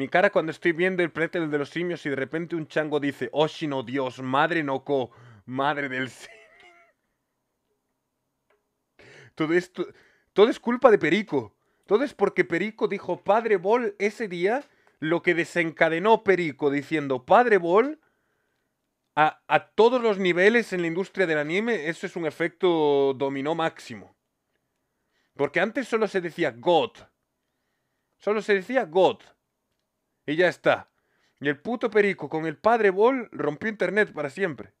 Mi cara cuando estoy viendo el planeta de los simios y de repente un chango dice, Oshino oh, Dios, madre no madre del Todo esto, todo es culpa de Perico. Todo es porque Perico dijo Padre Bol ese día, lo que desencadenó Perico diciendo Padre Bol a, a todos los niveles en la industria del anime, eso es un efecto dominó máximo. Porque antes solo se decía God. Solo se decía God. Y ya está. Y el puto Perico con el padre bol rompió internet para siempre.